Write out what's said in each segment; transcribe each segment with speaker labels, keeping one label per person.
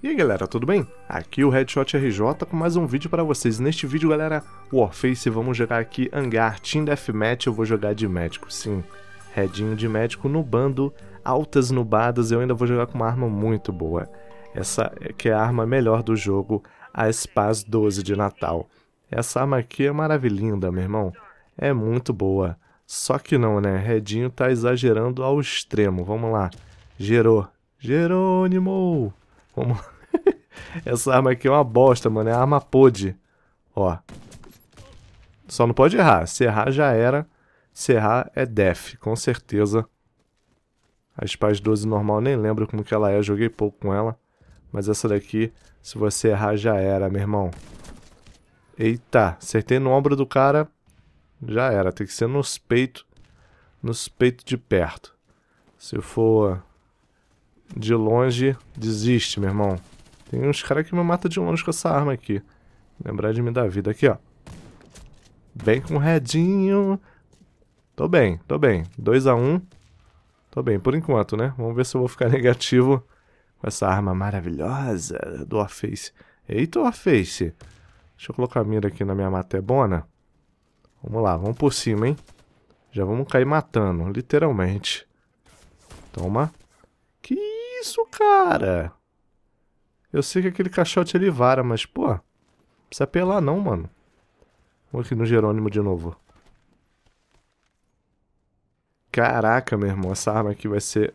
Speaker 1: E aí galera, tudo bem? Aqui é o Headshot RJ com mais um vídeo para vocês. Neste vídeo galera, Warface, vamos jogar aqui Hangar Team Deathmatch, eu vou jogar de médico, sim. Redinho de médico no bando, altas nubadas, eu ainda vou jogar com uma arma muito boa. Essa é, que é a arma melhor do jogo, a Spaz 12 de Natal. Essa arma aqui é maravilhinda, meu irmão. É muito boa. Só que não, né? Redinho tá exagerando ao extremo. Vamos lá. Gerou. Gerônimo. Essa arma aqui é uma bosta, mano. É arma pode, Ó. Só não pode errar. Se errar, já era. Se errar, é def. Com certeza. A Spaz 12 normal, nem lembro como que ela é. Joguei pouco com ela. Mas essa daqui, se você errar, já era, meu irmão. Eita. Acertei no ombro do cara. Já era. Tem que ser nos peitos. Nos peitos de perto. Se for de longe, desiste, meu irmão. Tem uns caras que me matam de longe com essa arma aqui. Lembrar de me dar vida aqui, ó. Vem com o redinho. Tô bem, tô bem. 2x1. Um. Tô bem, por enquanto, né? Vamos ver se eu vou ficar negativo com essa arma maravilhosa do Warface. Eita, Warface. Deixa eu colocar a mira aqui na minha matebona. Vamos lá, vamos por cima, hein? Já vamos cair matando, literalmente. Toma. Que isso, cara? Eu sei que aquele caixote ele vara, mas, pô, não precisa apelar não, mano. Vamos aqui no Jerônimo de novo. Caraca, meu irmão, essa arma aqui vai ser...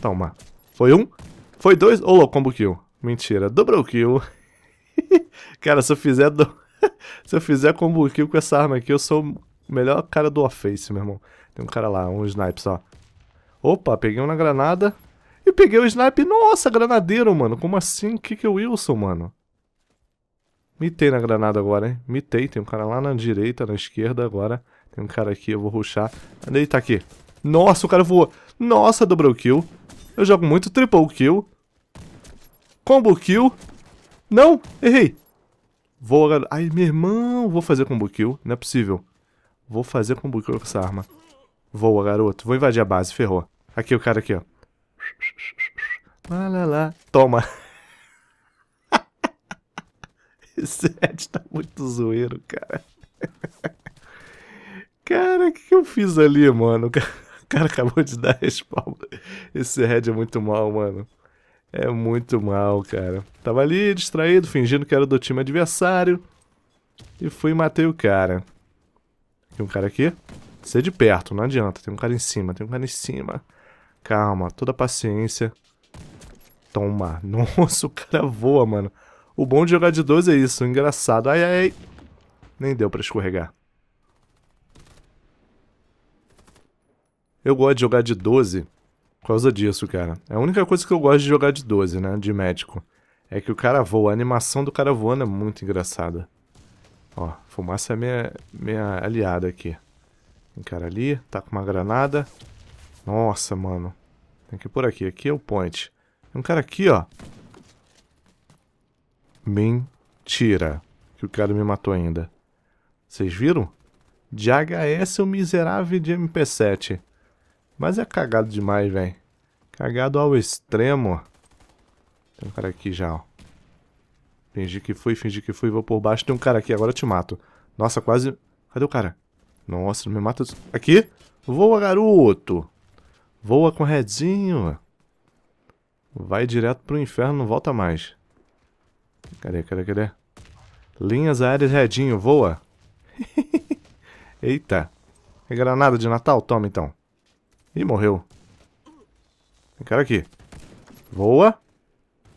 Speaker 1: Toma. Foi um, foi dois, Ô, oh, combo kill. Mentira, double kill. cara, se eu fizer do... se eu fizer combo kill com essa arma aqui, eu sou o melhor cara do Office, face meu irmão. Tem um cara lá, um snipe só. Opa, peguei uma granada. E peguei o Snipe. Nossa, granadeiro, mano. Como assim? Que que é o Wilson, mano? Mitei na granada agora, hein? Mitei. Tem um cara lá na direita, na esquerda agora. Tem um cara aqui, eu vou ruxar. Ele tá aqui. Nossa, o cara voou. Nossa, double kill. Eu jogo muito triple kill. Combo kill. Não, errei. Vou agora... Ai, meu irmão, vou fazer combo kill. Não é possível. Vou fazer combo kill com essa arma. Voa, garoto. Vou invadir a base, ferrou. Aqui o cara aqui, ó. Lá, Toma. Esse Ed tá muito zoeiro, cara. Cara, o que, que eu fiz ali, mano? O cara acabou de dar respawn. Esse Red é muito mal, mano. É muito mal, cara. Tava ali distraído, fingindo que era do time adversário. E fui e matei o cara. Tem um cara aqui. Ser de perto, não adianta. Tem um cara em cima, tem um cara em cima. Calma, toda paciência. Toma. Nossa, o cara voa, mano. O bom de jogar de 12 é isso. Engraçado. Ai, ai, ai. Nem deu pra escorregar. Eu gosto de jogar de 12 por causa disso, cara. É a única coisa que eu gosto de jogar de 12, né? De médico. É que o cara voa. A animação do cara voando é muito engraçada. Ó, fumaça é minha, minha aliada aqui. cara ali. Tá com uma granada. Nossa, mano. Tem que ir por aqui. Aqui é o point. Tem um cara aqui, ó. Mentira. Que o cara me matou ainda. Vocês viram? De HS o miserável de MP7. Mas é cagado demais, velho. Cagado ao extremo. Tem um cara aqui já, ó. Fingi que fui, fingi que fui, vou por baixo. Tem um cara aqui, agora eu te mato. Nossa, quase... Cadê o cara? Nossa, não me mata... Aqui? Voa, garoto! Voa com redinho. Vai direto pro inferno, não volta mais. Cadê, cadê, cadê? Linhas aéreas redinho, voa. Eita. É granada de Natal? Toma, então. Ih, morreu. Tem cara aqui. Voa.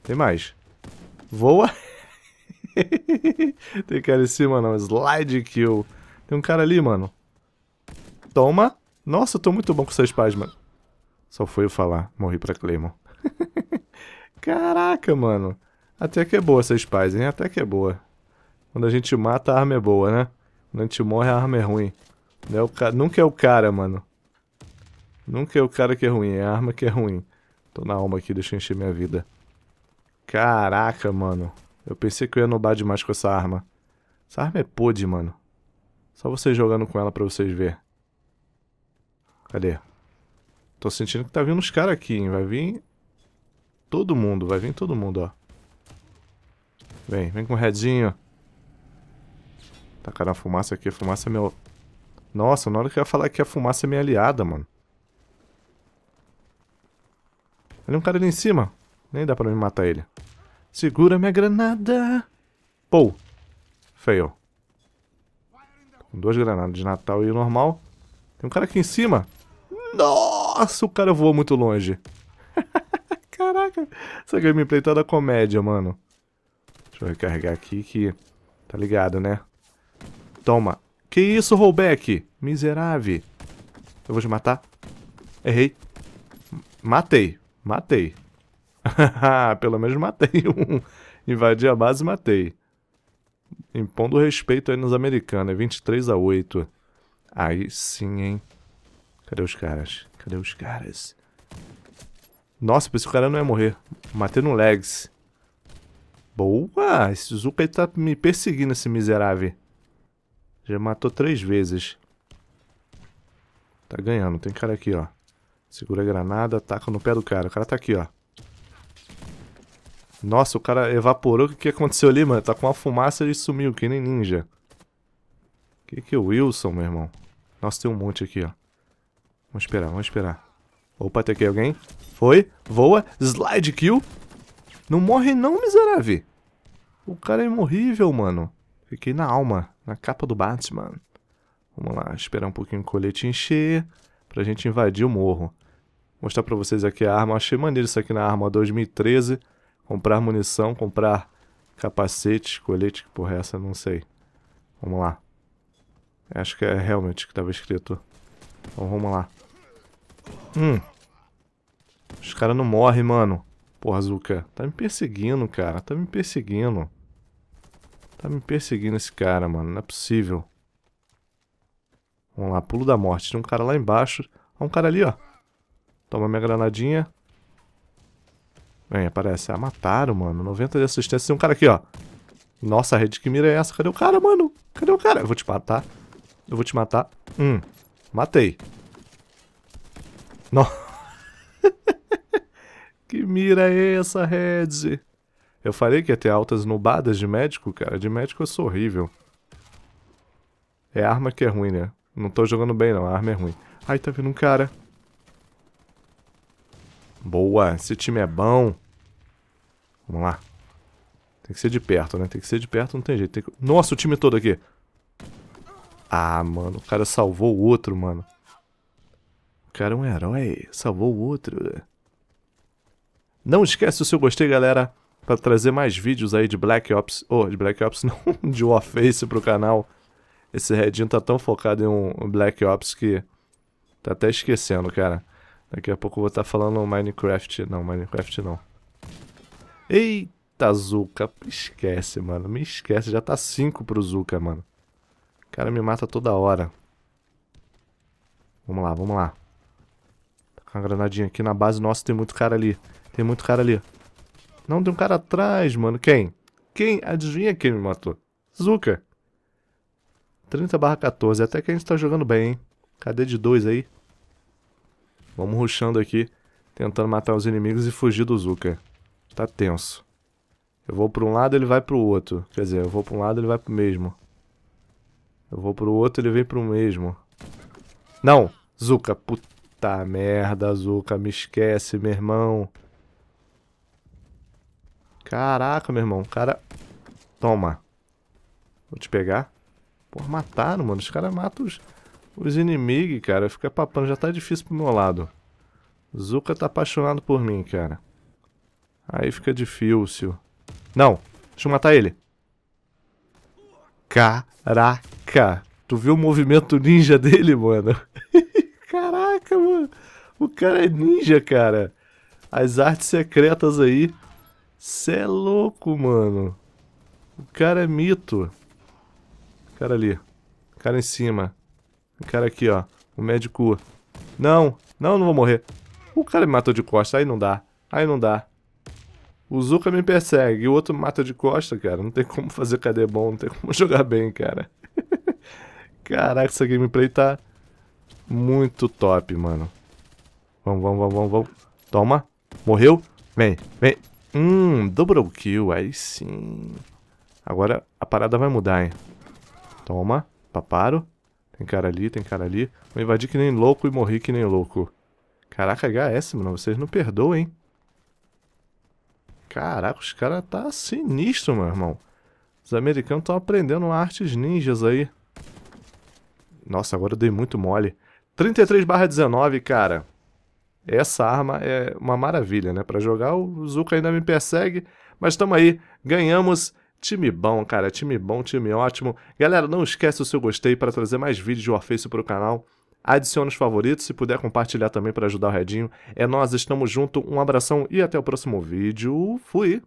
Speaker 1: Tem mais. Voa. Tem cara em cima, não. Slide kill. Tem um cara ali, mano. Toma. Nossa, eu tô muito bom com seus pais, mano. Só foi eu falar. Morri pra Claymore. Caraca, mano. Até que é boa essa Spies, hein? Até que é boa. Quando a gente mata, a arma é boa, né? Quando a gente morre, a arma é ruim. Não é o ca... Nunca é o cara, mano. Nunca é o cara que é ruim, é a arma que é ruim. Tô na alma aqui, deixa eu encher minha vida. Caraca, mano. Eu pensei que eu ia nobar demais com essa arma. Essa arma é podre, mano. Só vocês jogando com ela pra vocês verem. Cadê? Tô sentindo que tá vindo os caras aqui, hein? Vai vir todo mundo, vai vir todo mundo, ó. Vem, vem com o redinho. Tacar a fumaça aqui, a fumaça é meu... Nossa, na hora que eu ia falar que a fumaça é minha aliada, mano. Olha um cara ali em cima. Nem dá pra me matar ele. Segura minha granada. Pou. Fail. Com duas granadas de Natal e normal. Tem um cara aqui em cima. Nossa! Nossa, o cara voa muito longe. Caraca, essa gameplay toda da comédia, mano. Deixa eu recarregar aqui que... Tá ligado, né? Toma. Que isso, rollback? Miserável. Eu vou te matar. Errei. Matei. Matei. Pelo menos matei um. Invadi a base e matei. Impondo respeito aí nos americanos. É 23 a 8. Aí sim, hein? Cadê os caras? Cadê os caras? Nossa, por isso o cara não ia morrer. Matei no legs. Boa! Esse Zuka aí tá me perseguindo, esse miserável. Já matou três vezes. Tá ganhando. Tem cara aqui, ó. Segura a granada, ataca no pé do cara. O cara tá aqui, ó. Nossa, o cara evaporou. O que, aconteceu ali, mano? Tá com uma fumaça e sumiu, que nem ninja. Que que é o Wilson, meu irmão? Nossa, tem um monte aqui, ó. Vamos esperar, vamos esperar. Opa, tem aqui alguém. Foi, voa, slide kill. Não morre não, miserável. O cara é imorrível, mano. Fiquei na alma, na capa do Batman. Vamos lá, esperar um pouquinho o colete encher pra gente invadir o morro. Vou mostrar pra vocês aqui a arma. achei maneiro isso aqui na arma 2013. Comprar munição, comprar capacete, colete, que porra é essa? Não sei. Vamos lá. Acho que é o que tava escrito. Então vamos lá. Hum. Os caras não morrem, mano. Porra, Zuka. Tá me perseguindo, cara. Tá me perseguindo. Tá me perseguindo esse cara, mano. Não é possível. Vamos lá, pulo da morte. Tem um cara lá embaixo. Há um cara ali, ó. Toma minha granadinha. Vem, aparece. Ah, mataram, mano. 90 de assistência. Tem um cara aqui, ó. Nossa, rede que mira é essa? Cadê o cara, mano? Cadê o cara? Eu vou te matar. Eu vou te matar. Hum. Matei. Não. que mira é essa, Red? Eu falei que ia ter altas nubadas de médico, cara. De médico eu sou horrível. É arma que é ruim, né? Não tô jogando bem, não. A arma é ruim. Ai, tá vindo um cara. Boa. Esse time é bom. Vamos lá. Tem que ser de perto, né? Tem que ser de perto, não tem jeito. Tem que... Nossa, o time todo aqui. Ah, mano. O cara salvou o outro, mano cara é um herói, salvou o outro. Não esquece o seu gostei, galera, para trazer mais vídeos aí de Black Ops, ou oh, de Black Ops não, de Warface pro canal. Esse Redinho tá tão focado em um Black Ops que tá até esquecendo, cara. Daqui a pouco eu vou estar tá falando Minecraft, não, Minecraft não. Eita, Zuka, esquece, mano, me esquece, já tá 5 pro Zuka, mano. O cara me mata toda hora. Vamos lá, vamos lá. Com a granadinha aqui na base. Nossa, tem muito cara ali. Tem muito cara ali. Não, tem um cara atrás, mano. Quem? Quem? Adivinha quem me matou? Zuka. 30 barra 14. Até que a gente tá jogando bem, hein? Cadê de dois aí? Vamos ruxando aqui. Tentando matar os inimigos e fugir do Zuka. Tá tenso. Eu vou pra um lado, ele vai pro outro. Quer dizer, eu vou pra um lado, ele vai pro mesmo. Eu vou pro outro, ele vem pro mesmo. Não! Zuka, puta Puta tá, merda, Zuka, me esquece, meu irmão. Caraca, meu irmão, cara... Toma. Vou te pegar. Porra, mataram, mano. Os caras matam os, os inimigos, cara. Fica papando, já tá difícil pro meu lado. Zuka tá apaixonado por mim, cara. Aí fica difícil. Não, deixa eu matar ele. Caraca, tu viu o movimento ninja dele, mano? Caraca, mano. O cara é ninja, cara. As artes secretas aí. Cê é louco, mano. O cara é mito. O cara ali. O cara em cima. O cara aqui, ó. O médico. Não, não, não vou morrer. O cara me matou de costa, aí não dá. Aí não dá. O Zuka me persegue e o outro me mata de costa, cara. Não tem como fazer KD bom, não tem como jogar bem, cara. Caraca, essa gameplay tá, muito top, mano. Vamos, vamos, vamos, vamos, vamos. Toma. Morreu. Vem, vem. Hum, double kill. Aí sim. Agora a parada vai mudar, hein. Toma. Paparo. Tem cara ali, tem cara ali. Vou invadir que nem louco e morri que nem louco. Caraca, HS, mano. Vocês não perdoam, hein. Caraca, os caras tá sinistro, meu irmão. Os americanos estão aprendendo artes ninjas aí. Nossa, agora eu dei muito mole. 33/19, cara. Essa arma é uma maravilha, né? Para jogar, o Zuko ainda me persegue, mas estamos aí, ganhamos. Time bom, cara, time bom, time ótimo. Galera, não esquece o seu gostei para trazer mais vídeos de Warface para o canal. Adicione os favoritos, se puder compartilhar também para ajudar o Redinho. É nós, estamos junto, um abração e até o próximo vídeo. Fui!